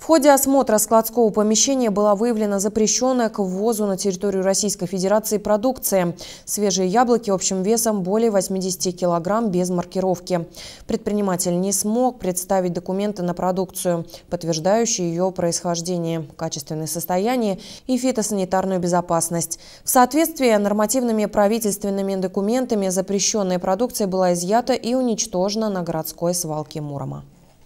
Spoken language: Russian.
В ходе осмотра складского помещения была выявлена запрещенная к ввозу на территорию Российской Федерации продукция. Свежие яблоки общим весом более 80 килограмм без маркировки. Предприниматель не смог представить документы на продукцию, подтверждающие ее происхождение, качественное состояние и фитосанитарную безопасность. В соответствии с нормативными правительственными документами запрещенная продукция была изъята и уничтожена на городской свалке Мурома.